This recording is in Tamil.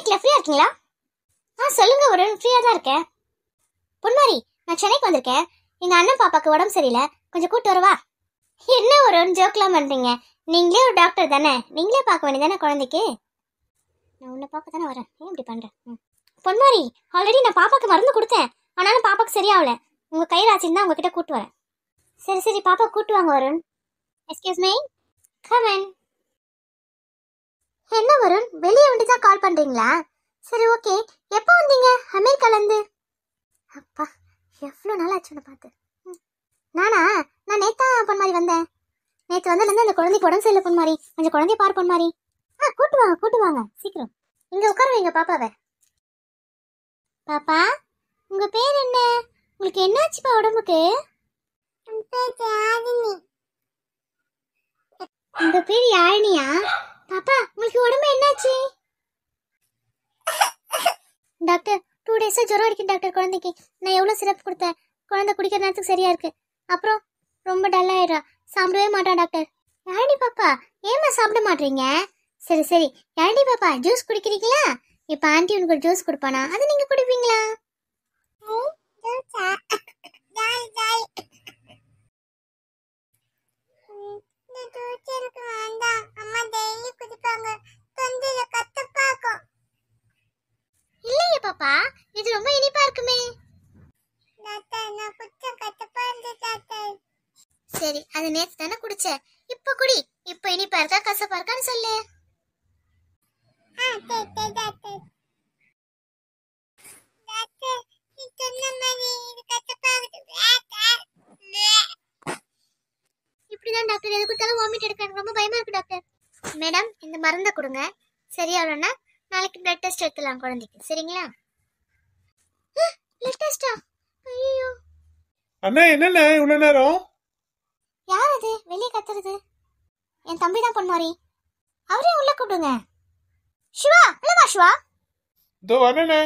வீட்ல ஃப்ரீயா இருக்கீங்களா ஆ சொல்லுங்க வருண் ஃப்ரீயா தான் இருக்கேன் பொன்மாரி நான் சென்னைக்கு வந்திருக்கேன் எங்க அண்ணன் பாப்பாக்கு உடம்பு சரியில்லை கொஞ்சம் கூட்டு வரவா என்ன வருண் ஜோக்கெலாம் பண்ணுறீங்க நீங்களே ஒரு டாக்டர் தானே நீங்களே பார்க்க தானே குழந்தைக்கு நான் உன்னை பார்க்க தானே வரேன் ஏன் இப்படி பண்ணுறேன் பொன்மாரி ஆல்ரெடி நான் பாப்பாக்கு மருந்து கொடுத்தேன் ஆனாலும் பாப்பாக்கு சரியாகல உங்கள் கையில் ஆச்சுன்னு தான் கிட்ட கூட்டு வரேன் சரி சரி பாப்பா கூப்பிட்டு வாங்க வருண் எஸ்கியூஸ் மை கமன் என்ன வருண் வெளியே வந்துச்சா கால் பண்றீங்களா சரி ஓகே எப்போ வந்தீங்க அமெரிக்கால இருந்து அப்பா எவ்வளோ நாள் ஆச்சுன்னு பார்த்து நானா நான் நேத்தா பொன் மாதிரி வந்தேன் நேற்று வந்ததுலேருந்து அந்த குழந்தைக்கு உடம்பு சரியில்லை பொன் மாதிரி கொஞ்சம் குழந்தைய பார் பொன் மாதிரி ஆ கூட்டு வாங்க கூட்டு வாங்க சீக்கிரம் இங்கே உட்கார வைங்க பாப்பாவை பாப்பா உங்கள் பேர் என்ன உங்களுக்கு என்ன ஆச்சுப்பா உடம்புக்கு உங்கள் பேர் யாழினியா பாப்பா உங்களுக்கு உடம்பு என்னாச்சு டாக்டர் டூ டேஸாக ஜுரம் அடிக்கும் டாக்டர் குழந்தைக்கு நான் எவ்வளோ சிரப் கொடுத்தேன் குழந்தை குடிக்கிற நேரத்துக்கு சரியா இருக்கு அப்புறம் ரொம்ப டல்லாயிடுறா சாப்பிடவே மாட்டான் டாக்டர் யாரடி பாப்பா ஏமா சாப்பிட மாட்டீங்க சரி சரி யாரடி பாப்பா ஜூஸ் குடிக்கிறீங்களா இப்போ ஆண்டி உனக்கு ஜூஸ் கொடுப்பானா அது நீங்கள் குடிப்பீங்களா பாப்பா இது ரொம்ப இனிப்பா இருக்குமே சரி அது நேத்து தானே குடிச்ச இப்ப குடி இப்ப இனிப்பா இருக்கா கசப்பா இருக்கான்னு சொல்லு இப்படிதான் டாக்டர் எது கொடுத்தாலும் வாமிட் எடுக்க ரொம்ப பயமா இருக்கு டாக்டர் மேடம் இந்த மருந்தை கொடுங்க சரியாகலன்னா நாளைக்கு பிளட் டெஸ்ட் எடுத்துலாம் குழந்தைக்கு சரிங்களா லேட்டஸ்டா ஐயோ அண்ணா என்னண்ணா இவ்வளவு நேரம் யார் அது வெளியே கத்துறது என் தம்பி தான் பொன்மாரி அவரே உள்ள கூப்பிடுங்க சிவா இல்லவா சிவா இதோ வரேண்ணே